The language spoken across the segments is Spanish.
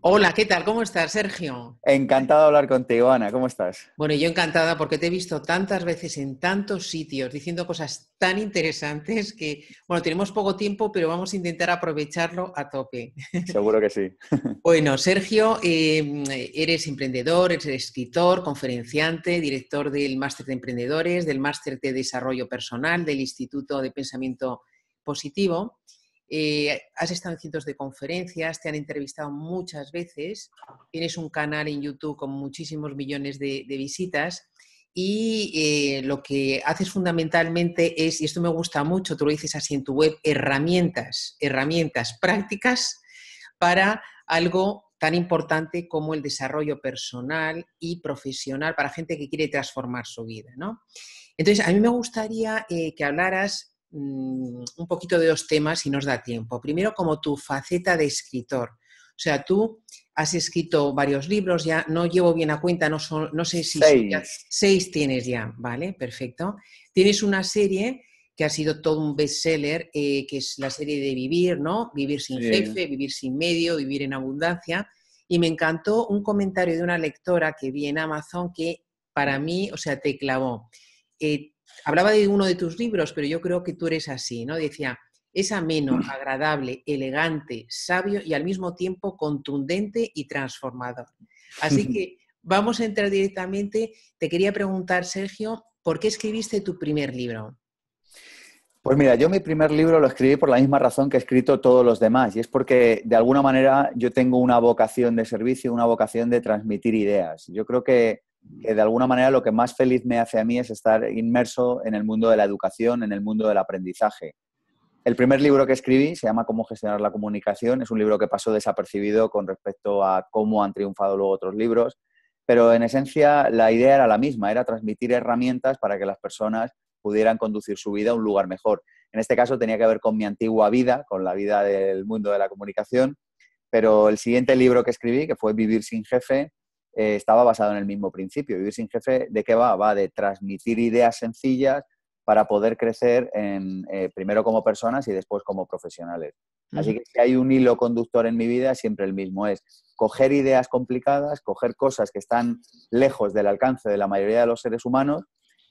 Hola, ¿qué tal? ¿Cómo estás, Sergio? Encantado de hablar contigo, Ana. ¿Cómo estás? Bueno, yo encantada porque te he visto tantas veces en tantos sitios diciendo cosas tan interesantes que, bueno, tenemos poco tiempo, pero vamos a intentar aprovecharlo a tope. Seguro que sí. Bueno, Sergio, em, eres emprendedor, eres escritor, conferenciante, director del Máster de Emprendedores, del Máster de Desarrollo Personal, del Instituto de Pensamiento Positivo. Eh, has estado en cientos de conferencias, te han entrevistado muchas veces, tienes un canal en YouTube con muchísimos millones de, visitas y eh, lo que haces fundamentalmente es, y esto me gusta mucho, tú lo dices así en tu web, herramientas, herramientas prácticas para algo tan importante como el desarrollo personal y profesional para gente que quiere transformar su vida, ¿no? Entonces, a mí me gustaría eh, que hablaras Mm, un poquito de dos temas si nos da tiempo. Primero, como tu faceta de escritor. O sea, tú has escrito varios libros, ya no llevo bien a cuenta, no, sé si... Seis. tienes ya, ¿vale? Perfecto. Tienes una serie que ha sido todo un bestseller, eh, que es la serie de Vivir, ¿no? Vivir sin jefe, vivir sin medio, vivir en abundancia. Y me encantó un comentario de una lectora que vi en Amazon que para mí, o sea, te clavó. Eh, hablaba de uno de tus libros, pero yo creo que tú eres así, ¿no? Decía, es ameno, mm. agradable, elegante, sabio y al mismo tiempo contundente y transformador. Así que vamos a entrar directamente. Te quería preguntar, Sergio, ¿por qué escribiste tu primer libro? Pues mira, yo mi primer libro lo escribí por la misma razón que he escrito todos los demás, y es porque de alguna manera yo tengo una vocación de servicio, una vocación de transmitir ideas. Yo creo que que de alguna manera lo que más feliz me hace a mí es estar inmerso en el mundo de la educación, en el mundo del aprendizaje. El primer libro que escribí se llama Cómo gestionar la comunicación. Es un libro que pasó desapercibido con respecto a cómo han triunfado luego otros libros, pero en esencia la idea era la misma, era transmitir herramientas para que las personas pudieran conducir su vida a un lugar mejor. En este caso tenía que ver con mi antigua vida, con la vida del mundo de la comunicación, pero el siguiente libro que escribí, que fue Vivir sin jefe, eh, estaba basado en el mismo principio. Vivir sin jefe, ¿de qué va? Va de transmitir ideas sencillas para poder crecer en, eh, primero como personas y después como profesionales. Mm. Así que si hay un hilo conductor en mi vida, siempre el mismo es coger ideas complicadas, coger cosas que están lejos del alcance de la mayoría de los seres humanos,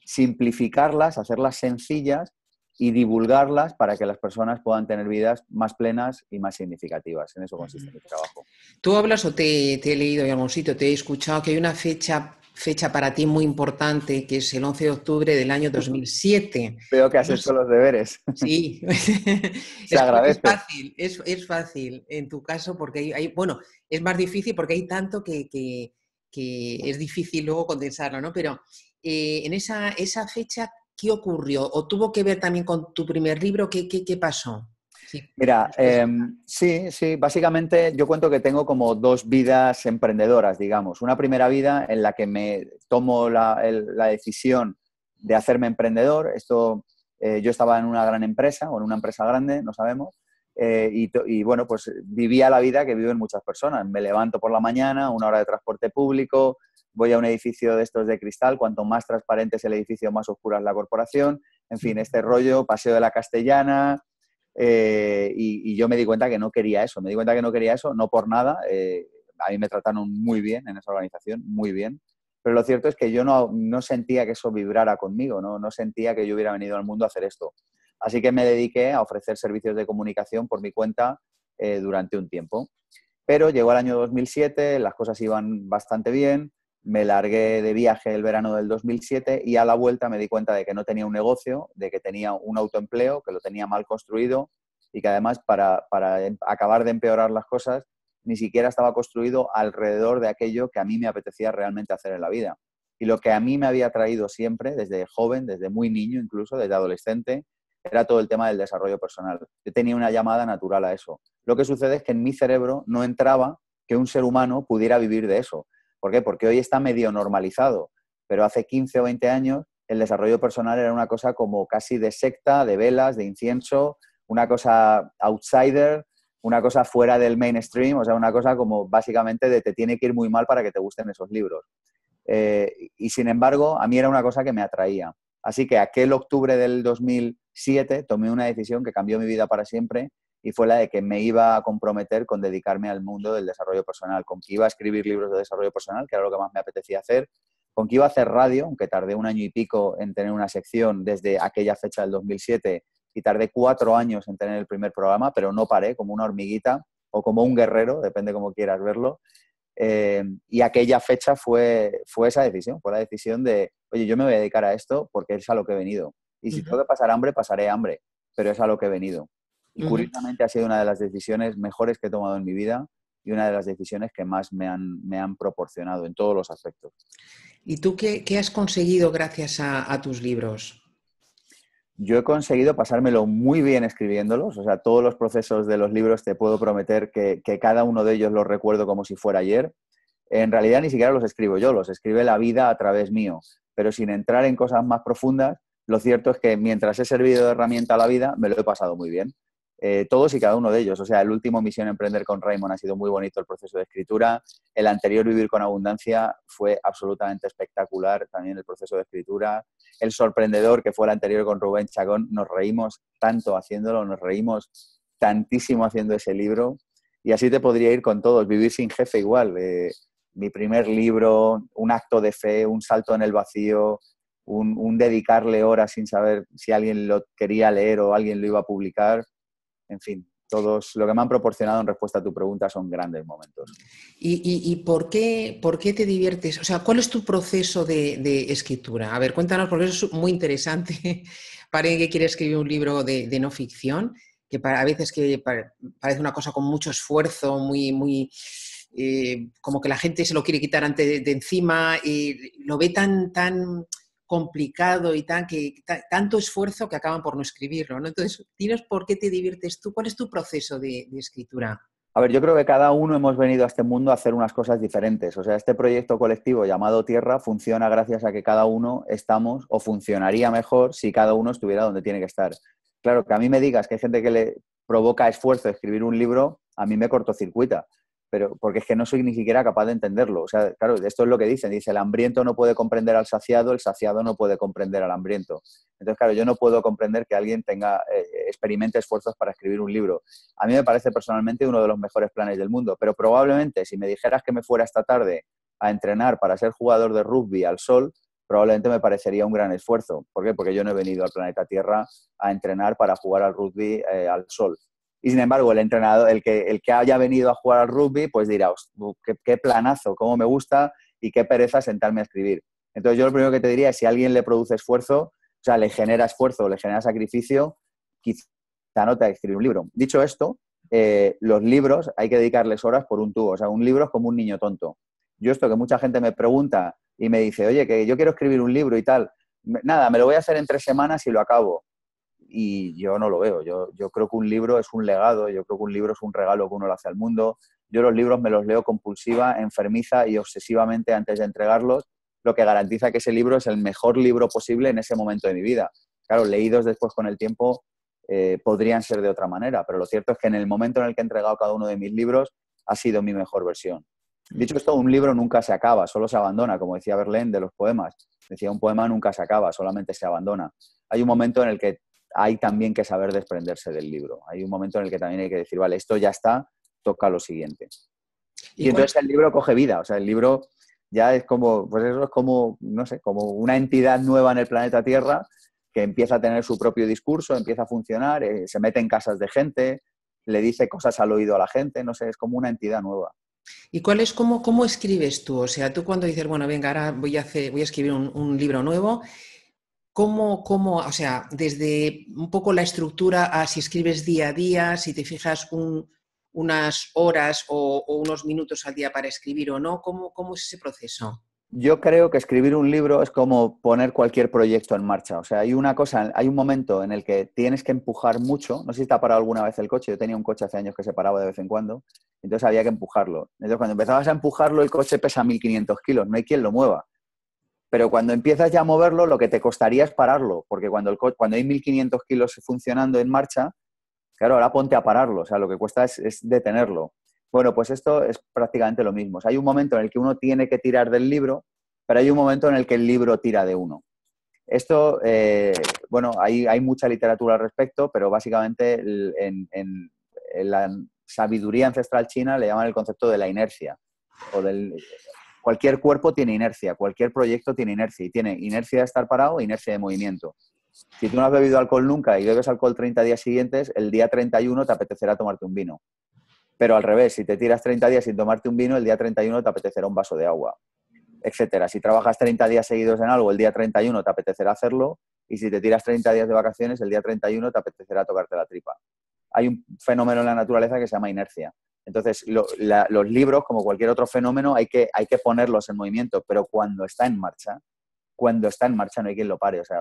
simplificarlas, hacerlas sencillas y divulgarlas para que las personas puedan tener vidas más plenas y más significativas. En eso consiste mi trabajo. Tú hablas o te, he leído en algún sitio, te he escuchado que hay una fecha fecha para ti muy importante, que es el 11 de octubre del año 2007. Veo que has hecho los deberes. Sí, Es fácil, es, es, fácil en tu caso porque hay, bueno, es más difícil porque hay tanto que, es difícil luego condensarlo, ¿no? Pero eh, en esa, esa fecha, ¿Qué ocurrió? ¿O tuvo que ver también con tu primer libro? ¿Qué, pasó? Mira, em, sí, sí, básicamente yo cuento que tengo como dos vidas emprendedoras, digamos. Una primera vida en la que me tomo la, decisión de hacerme emprendedor. Esto, eh, yo estaba en una gran empresa o en una empresa grande, no sabemos, eh, y, bueno, pues vivía la vida que viven muchas personas. Me levanto por la mañana, una hora de transporte público, voy a un edificio de estos de cristal, cuanto más transparente es el edificio, más oscura es la corporación, en fin, este rollo, paseo de la castellana, eh, y, yo me di cuenta que no quería eso, me di cuenta que no quería eso, no por nada, eh, a mí me trataron muy bien en esa organización, muy bien, pero lo cierto es que yo no, sentía que eso vibrara conmigo, ¿no? no sentía que yo hubiera venido al mundo a hacer esto. Así que me dediqué a ofrecer servicios de comunicación por mi cuenta eh, durante un tiempo. Pero llegó el año 2007, las cosas iban bastante bien, me largué de viaje el verano del 2007 y a la vuelta me di cuenta de que no tenía un negocio, de que tenía un autoempleo, que lo tenía mal construido y que además para, para em, acabar de empeorar las cosas ni siquiera estaba construido alrededor de aquello que a mí me apetecía realmente hacer en la vida. Y lo que a mí me había traído siempre, desde joven, desde muy niño incluso, desde adolescente, era todo el tema del desarrollo personal. Yo tenía una llamada natural a eso. Lo que sucede es que en mi cerebro no entraba que un ser humano pudiera vivir de eso. ¿Por qué? Porque hoy está medio normalizado, pero hace 15 o 20 años el desarrollo personal era una cosa como casi de secta, de velas, de incienso, una cosa outsider, una cosa fuera del mainstream, o sea, una cosa como básicamente de te tiene que ir muy mal para que te gusten esos libros. Eh, y sin embargo, a mí era una cosa que me atraía. Así que aquel octubre del 2000 tomé una decisión que cambió mi vida para siempre y fue la de que me iba a comprometer con dedicarme al mundo del desarrollo personal, con que iba a escribir libros de desarrollo personal, que era lo que más me apetecía hacer, con que iba a hacer radio, aunque tardé un año y pico en tener una sección desde aquella fecha del 2007 y tardé cuatro años en tener el primer programa, pero no paré como una hormiguita o como un guerrero, depende cómo quieras verlo. Eh, y aquella fecha fue, fue esa decisión, fue la decisión de, oye, yo me voy a dedicar a esto porque es a lo que he venido. Y si tengo que pasar hambre, pasaré hambre, pero es a lo que he venido. Y curiosamente ha sido una de las decisiones mejores que he tomado en mi vida y una de las decisiones que más me han, me han proporcionado en todos los aspectos. ¿Y tú qué, has conseguido gracias a, tus libros? Yo he conseguido pasármelo muy bien escribiéndolos, o sea, todos los procesos de los libros te puedo prometer que, que, cada uno de ellos los recuerdo como si fuera ayer. En realidad ni siquiera los escribo yo, los escribe la vida a través mío, pero sin entrar en cosas más profundas, lo cierto es que mientras he servido de herramienta a la vida, me lo he pasado muy bien. Eh, todos y cada uno de ellos. O sea, el último Misión Emprender con Raymond ha sido muy bonito el proceso de escritura. El anterior Vivir con Abundancia fue absolutamente espectacular también el proceso de escritura. El sorprendedor que fue el anterior con Rubén Chagón, nos reímos tanto haciéndolo, nos reímos tantísimo haciendo ese libro. Y así te podría ir con todos. Vivir sin jefe igual. Eh, mi primer libro, un acto de fe, un salto en el vacío, un, dedicarle horas sin saber si alguien lo quería leer o alguien lo iba a publicar. En fin, todos lo que me han proporcionado en respuesta a tu pregunta son grandes momentos. ¿Y, por, qué, por qué te diviertes? O sea, ¿cuál es tu proceso de, escritura? A ver, cuéntanos, porque eso es muy interesante para que quiere escribir un libro de, no ficción que a veces que parece una cosa con mucho esfuerzo, muy, muy eh, como que la gente se lo quiere quitar antes de, encima, y lo ve tan, tan, complicado y tan, que, tanto esfuerzo que acaban por no escribirlo. Entonces, dinos por qué te diviertes tú, cuál es tu proceso de, de escritura. A ver, yo creo que cada uno hemos venido a este mundo a hacer unas cosas diferentes. O sea, este proyecto colectivo llamado Tierra funciona gracias a que cada uno estamos o funcionaría mejor si cada uno estuviera donde tiene que estar. Claro, que a mí me digas que hay gente que le provoca esfuerzo escribir un libro, a mí me cortocircuita pero porque es que no soy ni siquiera capaz de entenderlo. O sea, claro, esto es lo que dicen, dice, el hambriento no puede comprender al saciado, el saciado no puede comprender al hambriento. Entonces, claro, yo no puedo comprender que alguien tenga, eh, experimente esfuerzos para escribir un libro. A mí me parece personalmente uno de los mejores planes del mundo, pero probablemente si me dijeras que me fuera esta tarde a entrenar para ser jugador de rugby al sol, probablemente me parecería un gran esfuerzo. ¿Por qué? Porque yo no he venido al planeta Tierra a entrenar para jugar al rugby eh, al sol y sin embargo el entrenador, el que, el que haya venido a jugar al rugby, pues dirá, qué, planazo, cómo me gusta y qué pereza sentarme a escribir. Entonces yo lo primero que te diría es si alguien le produce esfuerzo, o sea, le genera esfuerzo, le genera sacrificio, quizá no te escribir un libro. Dicho esto, eh, los libros hay que dedicarles horas por un tubo, o sea, un libro es como un niño tonto. Yo esto que mucha gente me pregunta y me dice, oye, que yo quiero escribir un libro y tal, nada, me lo voy a hacer en tres semanas y lo acabo y yo no lo veo. Yo, yo creo que un libro es un legado, yo creo que un libro es un regalo que uno le hace al mundo. Yo los libros me los leo compulsiva, enfermiza y obsesivamente antes de entregarlos, lo que garantiza que ese libro es el mejor libro posible en ese momento de mi vida. Claro, leídos después con el tiempo eh, podrían ser de otra manera, pero lo cierto es que en el momento en el que he entregado cada uno de mis libros ha sido mi mejor versión. Mm. Dicho esto, un libro nunca se acaba, solo se abandona, como decía Berlín de los poemas. Decía, un poema nunca se acaba, solamente se abandona. Hay un momento en el que hay también que saber desprenderse del libro. Hay un momento en el que también hay que decir, vale, esto ya está, toca lo siguiente. Y, entonces el libro coge vida, o sea, el libro ya es como, pues eso es como, no sé, como una entidad nueva en el planeta Tierra que empieza a tener su propio discurso, empieza a funcionar, eh, se mete en casas de gente, le dice cosas al oído a la gente, no sé, es como una entidad nueva. ¿Y cuál es, cómo, cómo escribes tú? O sea, tú cuando dices, bueno, venga, ahora voy a, hacer, voy a escribir un libro nuevo, ¿Cómo, o sea, desde un poco la estructura a si escribes día a día, si te fijas unas horas o, unos minutos al día para escribir o no? ¿Cómo, ¿Cómo es ese proceso? Yo creo que escribir un libro es como poner cualquier proyecto en marcha. O sea, hay una cosa, hay un momento en el que tienes que empujar mucho. No sé si te ha parado alguna vez el coche. Yo tenía un coche hace años que se paraba de vez en cuando. Entonces había que empujarlo. Entonces cuando empezabas a empujarlo, el coche pesa 1.500 kilos. No hay quien lo mueva. Pero cuando empiezas ya a moverlo, lo que te costaría es pararlo, porque cuando, el cuando hay 1.500 kilos funcionando en marcha, claro, ahora ponte a pararlo, o sea, lo que cuesta es, detenerlo. Bueno, pues esto es prácticamente lo mismo. hay un momento en el que uno tiene que tirar del libro, pero hay un momento en el que el libro tira de uno. Esto, eh, bueno, hay, hay, mucha literatura al respecto, pero básicamente en, en, la sabiduría ancestral china le llaman el concepto de la inercia o del cualquier cuerpo tiene inercia, cualquier proyecto tiene inercia y tiene inercia de estar parado e inercia de movimiento. Si tú no has bebido alcohol nunca y bebes alcohol 30 días siguientes, el día 31 te apetecerá tomarte un vino. Pero al revés, si te tiras 30 días sin tomarte un vino, el día 31 te apetecerá un vaso de agua, etcétera. Si trabajas 30 días seguidos en algo, el día 31 te apetecerá hacerlo y si te tiras 30 días de vacaciones, el día 31 te apetecerá tocarte la tripa. Hay un fenómeno en la naturaleza que se llama inercia. Entonces, los libros, como cualquier otro fenómeno, hay que, hay que ponerlos en movimiento, pero cuando está en marcha, cuando está en marcha no hay quien lo pare. O sea,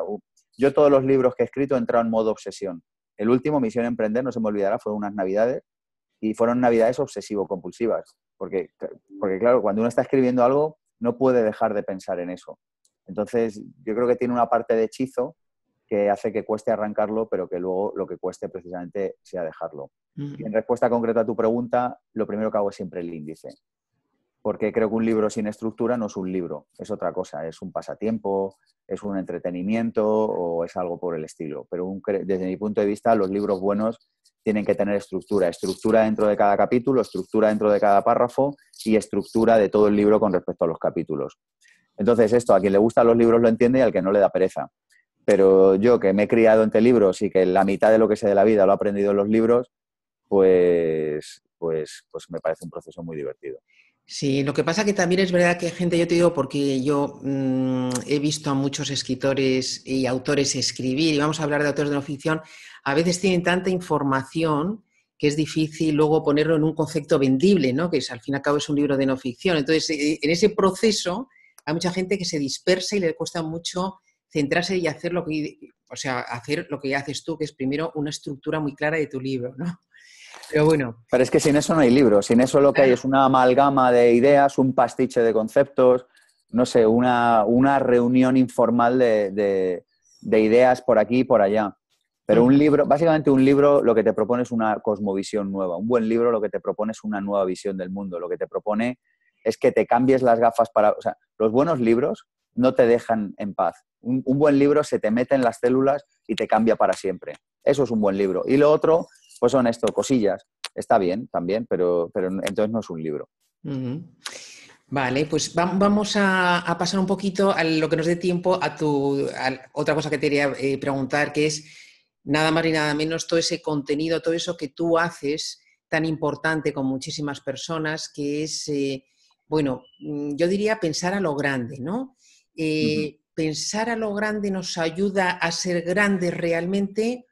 yo todos los libros que he escrito he entrado en modo obsesión. El último, Misión Emprender, no se me olvidará, fueron unas navidades y fueron navidades obsesivo-compulsivas. porque, claro, cuando uno está escribiendo algo, no puede dejar de pensar en eso. Entonces, yo creo que tiene una parte de hechizo que hace que cueste arrancarlo, pero que luego lo que cueste precisamente sea dejarlo. y en respuesta concreta a tu pregunta, lo primero que hago es siempre el índice, porque creo que un libro sin estructura no es un libro, es otra cosa, es un pasatiempo, es un entretenimiento o es algo por el estilo. Pero desde mi punto de vista, los libros buenos tienen que tener estructura, estructura dentro de cada capítulo, estructura dentro de cada párrafo y estructura de todo el libro con respecto a los capítulos. Entonces, esto, a quien le gustan los libros lo entiende y al que no le da pereza. Pero yo que me he criado entre libros y que la mitad de lo que sé de la vida lo he aprendido en los libros, pues, pues, pues me parece un proceso muy divertido. Sí, lo que pasa que también es verdad que hay gente, yo te digo, porque yo mm, he visto a muchos escritores y autores escribir, y vamos a hablar de autores de no ficción, a veces tienen tanta información que es difícil luego ponerlo en un concepto vendible, ¿no? Que al fin y al cabo es un libro de no ficción. Entonces, eh, en ese proceso hay mucha gente que se dispersa y le cuesta mucho centrarse y hacer lo que, o sea, hacer lo que haces tú, que es primero una estructura muy clara de tu libro, ¿no? Pero bueno. Pero es que sin eso no hay libro, sin eso lo que hay es una amalgama de ideas, un pastiche de conceptos, no sé, una, reunión informal de, ideas por aquí y por allá. Pero un libro, básicamente un libro lo que te propone es una cosmovisión nueva, un buen libro lo que te propone es una nueva visión del mundo, lo que te propone es que te cambies las gafas para... O sea, los buenos libros no te dejan en paz. Un, buen libro se te mete en las células y te cambia para siempre. Eso es un buen libro. Y lo otro, pues son esto, cosillas. Está bien también, pero, entonces no es un libro. Vale, pues vamos a, pasar un poquito a lo que nos dé tiempo a tu otra cosa que te quería eh, preguntar, que es nada más y nada menos todo ese contenido, todo eso que tú haces tan importante con muchísimas personas, que es, eh, bueno, mm, yo diría pensar a lo grande, ¿no? Eh, ¿pensar a lo grande nos ayuda a ser grandes realmente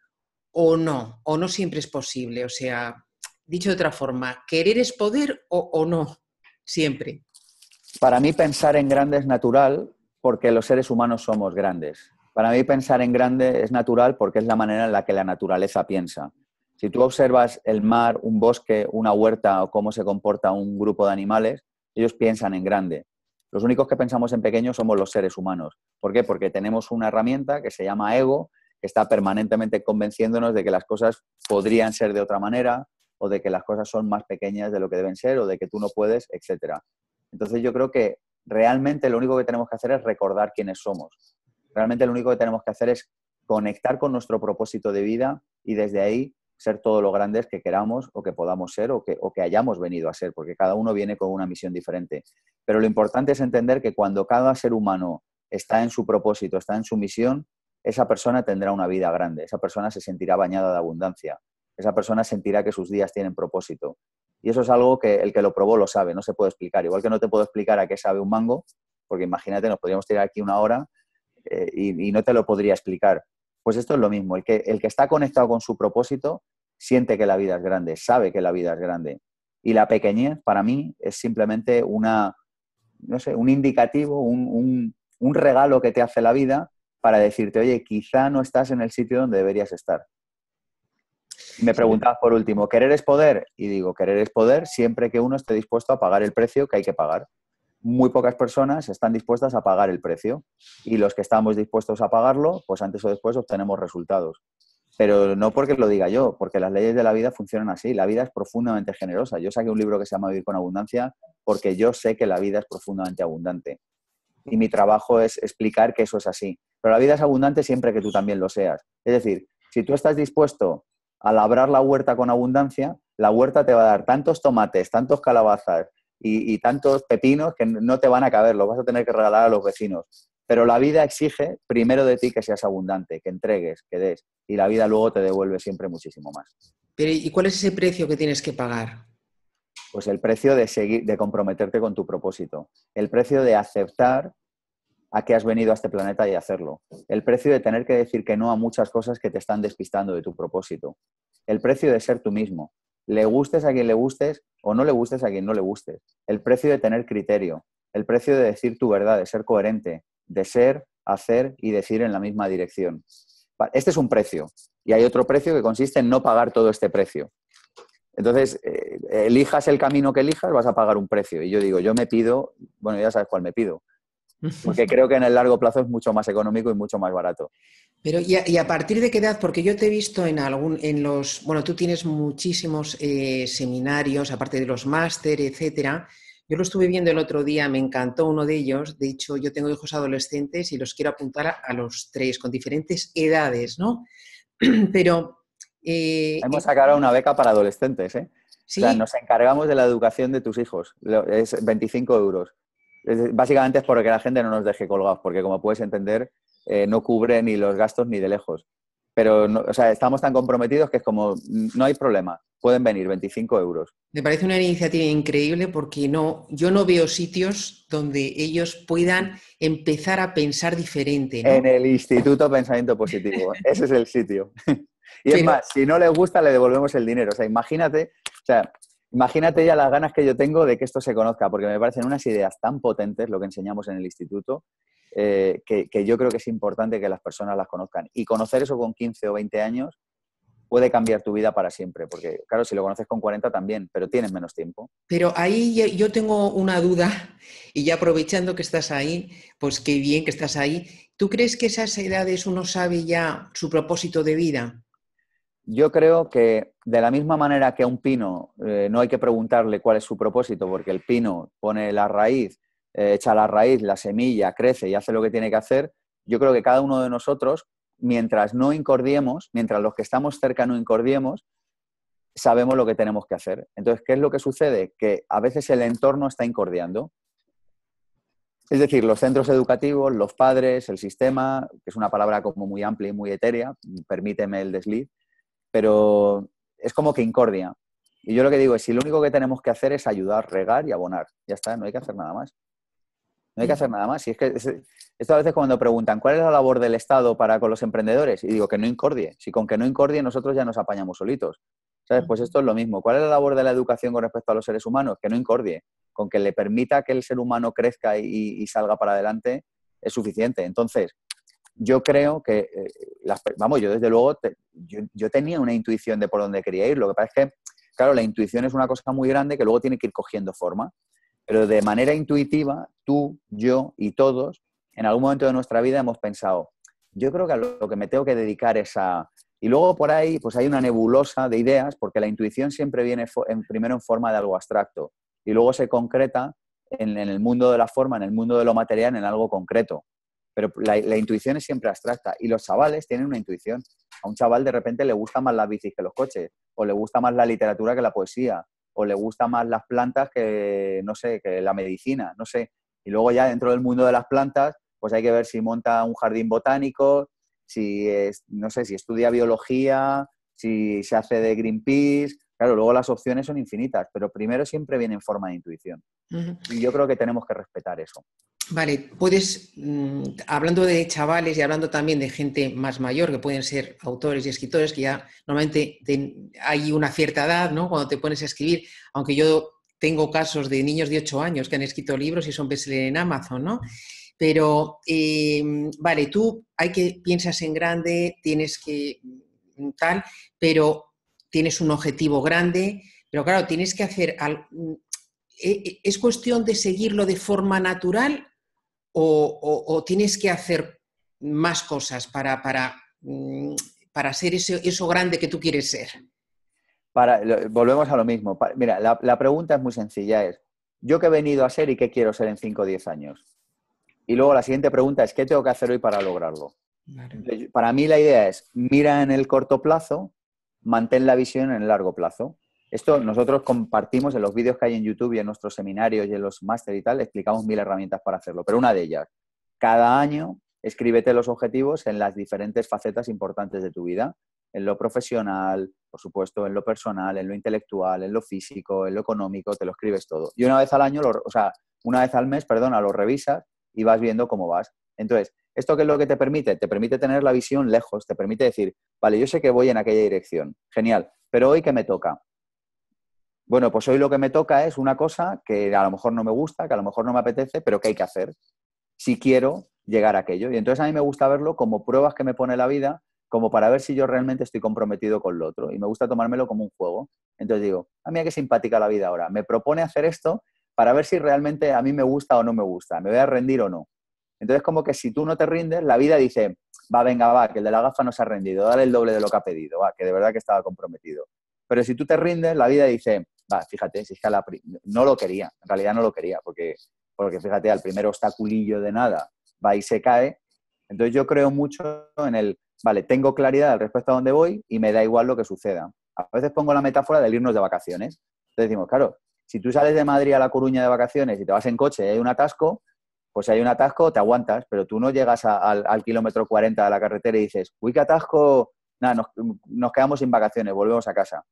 o no? ¿O no siempre es posible? O sea, dicho de otra forma, ¿querer es poder o no? Siempre. Para mí pensar en grande es natural porque los seres humanos somos grandes. Para mí pensar en grande es natural porque es la manera en la que la naturaleza piensa. Si tú observas el mar, un bosque, una huerta o cómo se comporta un grupo de animales, ellos piensan en grande. Los únicos que pensamos en pequeño somos los seres humanos. ¿Por qué? Porque tenemos una herramienta que se llama ego, que está permanentemente convenciéndonos de que las cosas podrían ser de otra manera o de que las cosas son más pequeñas de lo que deben ser o de que tú no puedes, etc. Entonces yo creo que realmente lo único que tenemos que hacer es recordar quiénes somos. Realmente lo único que tenemos que hacer es conectar con nuestro propósito de vida y desde ahí ser todo lo grandes que queramos o que podamos ser o que, o que hayamos venido a ser, porque cada uno viene con una misión diferente. Pero lo importante es entender que cuando cada ser humano está en su propósito, está en su misión, esa persona tendrá una vida grande, esa persona se sentirá bañada de abundancia, esa persona sentirá que sus días tienen propósito. Y eso es algo que el que lo probó lo sabe, no se puede explicar. Igual que no te puedo explicar a qué sabe un mango, porque imagínate, nos podríamos tirar aquí una hora eh, y no te lo podría explicar pues esto es lo mismo, el que, el que está conectado con su propósito siente que la vida es grande, sabe que la vida es grande. Y la pequeñez para mí es simplemente una, no sé, un indicativo, un, regalo que te hace la vida para decirte, oye, quizá no estás en el sitio donde deberías estar. Me preguntabas por último, ¿querer es poder? Y digo, querer es poder siempre que uno esté dispuesto a pagar el precio que hay que pagar muy pocas personas están dispuestas a pagar el precio y los que estamos dispuestos a pagarlo, pues antes o después obtenemos resultados. Pero no porque lo diga yo, porque las leyes de la vida funcionan así. La vida es profundamente generosa. Yo saqué un libro que se llama Vivir con Abundancia porque yo sé que la vida es profundamente abundante. Y mi trabajo es explicar que eso es así. Pero la vida es abundante siempre que tú también lo seas. Es decir, si tú estás dispuesto a labrar la huerta con abundancia, la huerta te va a dar tantos tomates, tantos calabazas, y, tantos pepinos que no te van a caber, los vas a tener que regalar a los vecinos. Pero la vida exige primero de ti que seas abundante, que entregues, que des, y la vida luego te devuelve siempre muchísimo más. Pero, ¿y cuál es ese precio que tienes que pagar? Pues el precio de seguir, de comprometerte con tu propósito, el precio de aceptar a que has venido a este planeta y hacerlo. El precio de tener que decir que no a muchas cosas que te están despistando de tu propósito. El precio de ser tú mismo le gustes a quien le gustes o no le gustes a quien no le gustes. El precio de tener criterio, el precio de decir tu verdad, de ser coherente, de ser, hacer y decir en la misma dirección. Este es un precio y hay otro precio que consiste en no pagar todo este precio. Entonces, eh, elijas el camino que elijas, vas a pagar un precio. Y yo digo, yo me pido, bueno, ya sabes cuál me pido, porque creo que en el largo plazo es mucho más económico y mucho más barato. Pero ¿y a, partir de qué edad? Porque yo te he visto en algún, en los, bueno, tú tienes muchísimos eh, seminarios, aparte de los máster, etcétera. Yo lo estuve viendo el otro día, me encantó uno de ellos. De hecho, yo tengo hijos adolescentes y los quiero apuntar a, los tres, con diferentes edades, ¿no? Pero... Eh, Hemos eh, sacado una beca para adolescentes, ¿eh? O sea, nos encargamos de la educación de tus hijos. Es 25 euros. Básicamente es porque la gente no nos deje colgados, porque como puedes entender, eh, no cubre ni los gastos ni de lejos. Pero, o sea, estamos tan comprometidos que es como, mm, no hay problema, pueden venir 25 euros. Me parece una iniciativa increíble porque no, yo no veo sitios donde ellos puedan empezar a pensar diferente. En el Instituto Pensamiento Positivo, ese es el sitio. y es más, si no les gusta, le devolvemos el dinero. O sea, imagínate, o Imagínate ya las ganas que yo tengo de que esto se conozca, porque me parecen unas ideas tan potentes lo que enseñamos en el instituto, eh, que, que, yo creo que es importante que las personas las conozcan. Y conocer eso con 15 o 20 años puede cambiar tu vida para siempre, porque claro, si lo conoces con 40 también, pero tienes menos tiempo. Pero ahí yo tengo una duda, y ya aprovechando que estás ahí, pues qué bien que estás ahí. ¿Tú crees que esas edades uno sabe ya su propósito de vida? Yo creo que de la misma manera que a un pino eh, no hay que preguntarle cuál es su propósito, porque el pino pone la raíz, eh, echa la raíz, la semilla, crece y hace lo que tiene que hacer, yo creo que cada uno de nosotros, mientras no incordiemos, mientras los que estamos cerca no incordiemos, sabemos lo que tenemos que hacer. Entonces, ¿qué es lo que sucede? Que a veces el entorno está incordiando. Es decir, los centros educativos, los padres, el sistema, que es una palabra como muy amplia y muy etérea, permíteme el desliz, pero es como que incordia. Y yo lo que digo es, si lo único que tenemos que hacer es ayudar, regar y abonar, ya está, no hay que hacer nada más. No hay que hacer nada más. Y es que esto a veces cuando preguntan, ¿cuál es la labor del Estado para con los emprendedores? Y digo, que no incordie. Si con que no incordie nosotros ya nos apañamos solitos. ¿Sabes? Pues esto es lo mismo. ¿Cuál es la labor de la educación con respecto a los seres humanos? Que no incordie. Con que le permita que el ser humano crezca y salga para adelante es suficiente. Entonces, yo creo que, eh, vamos, yo desde luego, yo, tenía una intuición de por dónde quería ir. Lo que pasa es que, claro, la intuición es una cosa muy grande que luego tiene que ir cogiendo forma. Pero de manera intuitiva, tú, yo y todos, en algún momento de nuestra vida hemos pensado, yo creo que a lo, que me tengo que dedicar es a... Y luego por ahí, pues hay una nebulosa de ideas, porque la intuición siempre viene primero en forma de algo abstracto y luego se concreta en el mundo de la forma, en el mundo de lo material, en algo concreto. Pero la, intuición es siempre abstracta y los chavales tienen una intuición. A un chaval de repente le gusta más las bicis que los coches, o le gusta más la literatura que la poesía, o le gusta más las plantas que, no sé, que la medicina, no sé. Y luego ya dentro del mundo de las plantas, pues hay que ver si monta un jardín botánico, si, es, no sé, si estudia biología, si se hace de Greenpeace, Claro, luego las opciones son infinitas, pero primero siempre viene en forma de intuición. Y yo creo que tenemos que respetar eso. Vale, puedes, mm, hablando de chavales y hablando también de gente más mayor, que pueden ser autores y escritores, que ya normalmente hay una cierta edad, ¿no? Cuando te pones a escribir, aunque yo tengo casos de niños de 8 años que han escrito libros y son bestsellers en Amazon, ¿no? Pero, em, vale, tú hay que piensas en grande, tienes que mm, tal, pero tienes un objetivo grande, pero claro, tienes que hacer... Mm, ¿e, e, ¿Es cuestión de seguirlo de forma natural o, tienes que hacer más cosas para, mm, ser eso, grande que tú quieres ser? Para, volvemos a lo mismo. Mira, la, pregunta es muy sencilla, es ¿yo qué he venido a ser y qué quiero ser en 5 o 10 años? Y luego la siguiente pregunta es ¿qué tengo que hacer hoy para lograrlo? Para mí la idea es mira en el corto plazo, mantén la visión en el largo plazo. Esto nosotros compartimos en los vídeos que hay en YouTube y en nuestros seminarios y en los máster y tal, explicamos mil herramientas para hacerlo, pero una de ellas, cada año escríbete los objetivos en las diferentes facetas importantes de tu vida, en lo profesional, por supuesto, en lo personal, en lo intelectual, en lo físico, en lo económico, te lo escribes todo. Y una vez al año, o sea, una vez al mes, perdona, lo revisas y vas viendo cómo vas. Entonces, ¿Esto qué es lo que te permite? Te permite tener la visión lejos, te permite decir, vale, yo sé que voy en aquella dirección, genial, pero hoy qué me toca. Bueno, pues hoy lo que me toca es una cosa que a lo mejor no me gusta, que a lo mejor no me apetece, pero que hay que hacer si quiero llegar a aquello. Y entonces a mí me gusta verlo como pruebas que me pone la vida, como para ver si yo realmente estoy comprometido con lo otro. Y me gusta tomármelo como un juego. Entonces digo, a ah, mí que simpática la vida ahora. Me propone hacer esto para ver si realmente a mí me gusta o no me gusta. Me voy a rendir o no. Entonces, como que si tú no te rindes, la vida dice, va, venga, va, que el de la gafa no se ha rendido, dale el doble de lo que ha pedido, va, que de verdad que estaba comprometido. Pero si tú te rindes, la vida dice, va, fíjate, si es que la no lo quería, en realidad no lo quería, porque, porque fíjate, al primer obstaculillo de nada va y se cae. Entonces yo creo mucho en el, vale, tengo claridad al respecto a dónde voy y me da igual lo que suceda. A veces pongo la metáfora del irnos de vacaciones. Entonces decimos, claro, si tú sales de Madrid a La Coruña de vacaciones y te vas en coche y hay un atasco, pues si hay un atasco te aguantas, pero tú no llegas al kilómetro 40 de la carretera y dices, uy, qué atasco, nada, nos, quedamos sin vacaciones, volvemos a casa.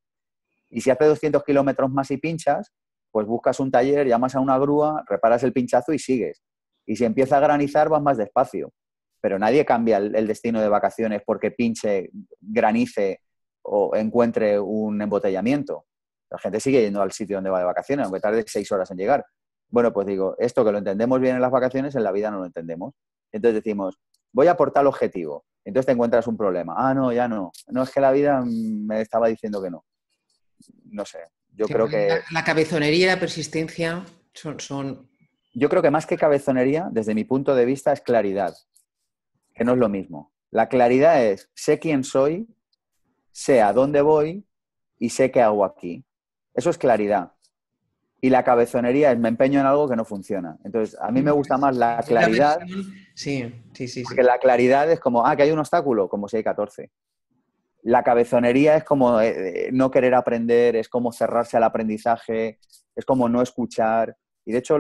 Y si hace 200 kilómetros más y pinchas, pues buscas un taller, llamas a una grúa, reparas el pinchazo y sigues. Y si empieza a granizar, vas más despacio. Pero nadie cambia el, el destino de vacaciones porque pinche, granice o encuentre un embotellamiento. La gente sigue yendo al sitio donde va de vacaciones, aunque tarde seis horas en llegar. Bueno, pues digo, esto que lo entendemos bien en las vacaciones, en la vida no lo entendemos. Entonces decimos, voy a aportar el objetivo. Entonces te encuentras un problema. Ah, no, ya no. No es que la vida me estaba diciendo que no. No sé. Yo creo que. La, cabezonería y la persistencia son, son. Yo creo que más que cabezonería, desde mi punto de vista, es claridad. Que no es lo mismo. La claridad es: sé quién soy, sé a dónde voy y sé qué hago aquí. Eso es claridad y la cabezonería es me empeño en algo que no funciona. Entonces, a mí me gusta más la claridad. Sí, sí, sí. Porque la claridad es como, ah, que hay un obstáculo, como si hay 14. La cabezonería es como eh, eh, no querer aprender, es como cerrarse al aprendizaje, es como no escuchar. Y de hecho,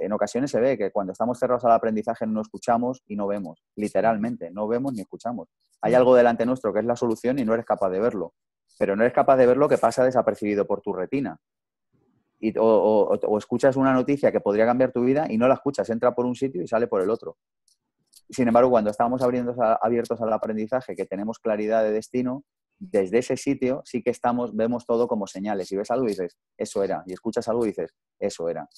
en ocasiones se ve que cuando estamos cerrados al aprendizaje no escuchamos y no vemos, literalmente, no vemos ni escuchamos. Hay algo delante nuestro que es la solución y no eres capaz de verlo. Pero no eres capaz de ver lo que pasa desapercibido por tu retina o, escuchas una noticia que podría cambiar tu vida y no la escuchas, entra por un sitio y sale por el otro. Sin embargo, cuando estamos abiertos al aprendizaje, que tenemos claridad de destino, desde ese sitio sí que estamos, vemos todo como señales. Y ves algo y dices, eso era. Y escuchas algo y dices, eso era.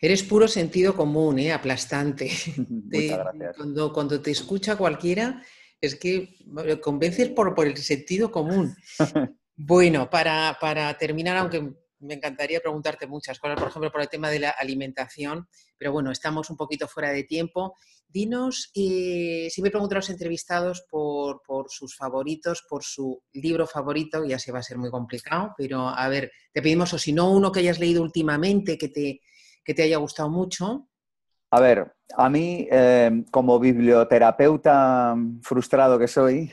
Eres puro sentido común, ¿eh? aplastante. Muchas gracias. Cuando, te escucha cualquiera, es que convences por, el sentido común. bueno, para, para terminar, aunque me encantaría preguntarte muchas cosas, por ejemplo, por el tema de la alimentación, pero bueno, estamos un poquito fuera de tiempo. Dinos, eh, si me preguntan los entrevistados por, sus favoritos, por su libro favorito, ya se va a ser muy complicado, pero a ver, te pedimos, o si no, uno que hayas leído últimamente que te, que te haya gustado mucho. A ver, a mí, em, como biblioterapeuta frustrado que soy,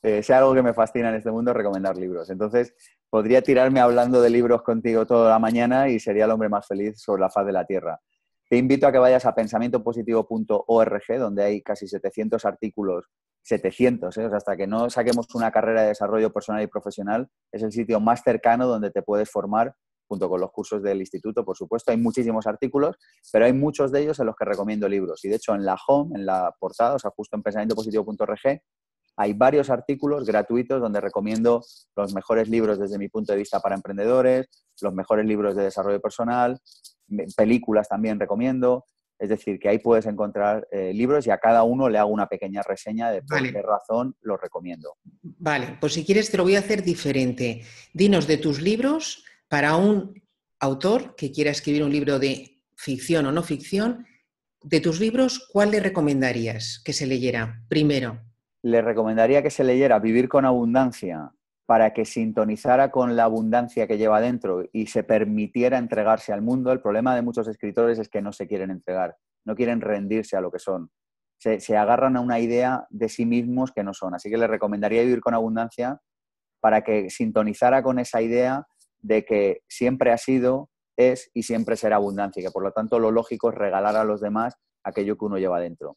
sea eh, algo que me fascina en este mundo recomendar libros. Entonces, podría tirarme hablando de libros contigo toda la mañana y sería el hombre más feliz sobre la faz de la Tierra. Te invito a que vayas a pensamientopositivo.org, donde hay casi 700 artículos, 700, ¿eh? hasta que no saquemos una carrera de desarrollo personal y profesional, es el sitio más cercano donde te puedes formar junto con los cursos del instituto, por supuesto. Hay muchísimos artículos, pero hay muchos de ellos en los que recomiendo libros. Y de hecho, en la home, en la portada, o sea, justo en pensamientopositivo.org, hay varios artículos gratuitos donde recomiendo los mejores libros desde mi punto de vista para emprendedores, los mejores libros de desarrollo personal, películas también recomiendo. Es decir, que ahí puedes encontrar eh, libros y a cada uno le hago una pequeña reseña de por qué razón los recomiendo. Vale, pues si quieres te lo voy a hacer diferente. Dinos de tus libros para un autor que quiera escribir un libro de ficción o no ficción, de tus libros, ¿cuál le recomendarías que se leyera primero? Le recomendaría que se leyera Vivir con Abundancia para que sintonizara con la abundancia que lleva dentro y se permitiera entregarse al mundo. El problema de muchos escritores es que no se quieren entregar, no quieren rendirse a lo que son. Se, agarran a una idea de sí mismos que no son. Así que le recomendaría Vivir con Abundancia para que sintonizara con esa idea de que siempre ha sido, es y siempre será abundancia y que por lo tanto lo lógico es regalar a los demás aquello que uno lleva dentro.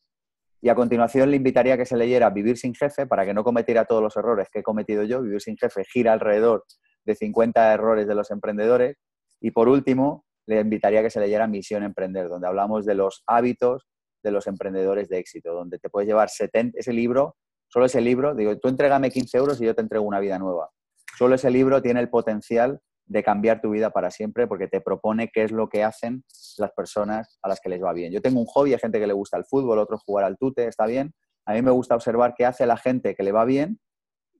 Y a continuación le invitaría que se leyera Vivir sin jefe para que no cometiera todos los errores que he cometido yo. Vivir sin jefe gira alrededor de 50 errores de los emprendedores. Y por último, le invitaría que se leyera Misión Emprender, donde hablamos de los hábitos de los emprendedores de éxito, donde te puedes llevar 70, ese libro, solo ese libro, digo, tú entrégame 15 euros y yo te entrego una vida nueva. Solo ese libro tiene el potencial de cambiar tu vida para siempre porque te propone qué es lo que hacen las personas a las que les va bien. Yo tengo un hobby, hay gente que le gusta el fútbol, otro jugar al tute, está bien. A mí me gusta observar qué hace la gente que le va bien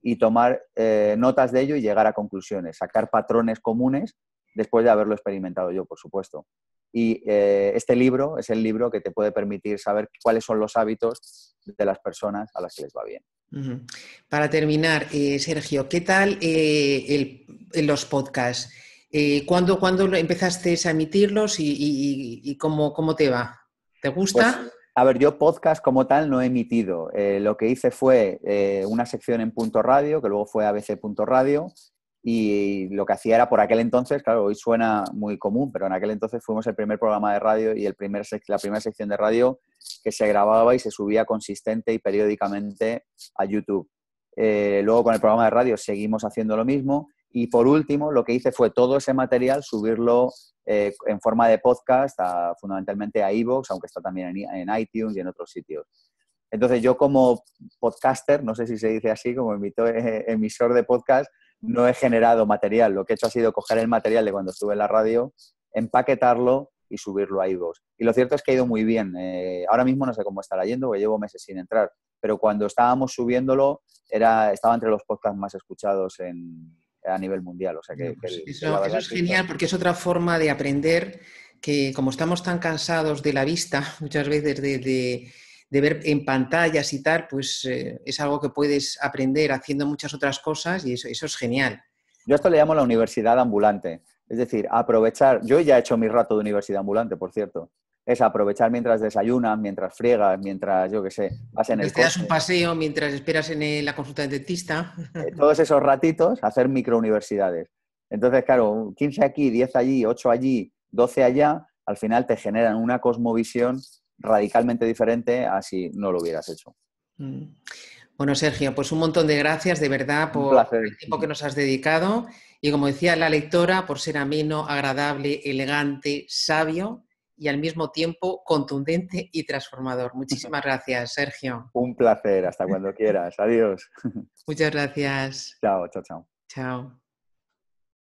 y tomar eh, notas de ello y llegar a conclusiones, sacar patrones comunes después de haberlo experimentado yo, por supuesto. Y eh, este libro es el libro que te puede permitir saber cuáles son los hábitos de las personas a las que les va bien. Para terminar, eh, Sergio, ¿qué tal eh, eh, los podcasts? ¿cuándo, empezaste a emitirlos y, cómo, te va? ¿Te gusta? Pues, a ver, yo podcast como tal no he emitido. lo que hice fue una sección en Punto Radio, que luego fue Punto Radio. Y lo que hacía era por aquel entonces, claro, hoy suena muy común, pero en aquel entonces fuimos el primer programa de radio y el primer la primera sección de radio que se grababa y se subía consistente y periódicamente a YouTube. Eh, luego con el programa de radio seguimos haciendo lo mismo y por último lo que hice fue todo ese material subirlo eh, en forma de podcast, fundamentalmente a iVoox, aunque está también en, iTunes y en otros sitios. Entonces yo como podcaster, no sé si se dice así, como eh, emisor de podcast, no he generado material. Lo que he hecho ha sido coger el material de cuando estuve en la radio, empaquetarlo y subirlo a iVoox. Y lo cierto es que ha ido muy bien. Eh, ahora mismo no sé cómo estará yendo, porque llevo meses sin entrar. Pero cuando estábamos subiéndolo, era, estaba entre los podcasts más escuchados a nivel mundial. O sea eso, es genial porque es otra forma de aprender que como estamos tan cansados de la vista muchas veces de de ver en pantalla, citar, pues eh, es algo que puedes aprender haciendo muchas otras cosas y eso, es genial. Yo esto le llamo la universidad ambulante. Es decir, aprovechar, yo ya he hecho mi rato de universidad ambulante, por cierto, es aprovechar mientras desayunas, mientras friegas, mientras, yo qué sé, vas en el... Te das un paseo mientras esperas en la consulta dentista. Eh, todos esos ratitos, hacer microuniversidades. Entonces, claro, 15 aquí, 10 allí, 8 allí, 12 allá, al final te generan una cosmovisión radicalmente diferente a si no lo hubieras hecho. Mm. Bueno, Sergio, pues un montón de gracias de verdad por el tiempo que nos has dedicado y como decía la lectora, por ser ameno, agradable, elegante, sabio y al mismo tiempo contundente y transformador. Muchísimas gracias, Sergio. Un placer, hasta cuando quieras. Adiós. Muchas gracias. Chao, chao, chao. Chao.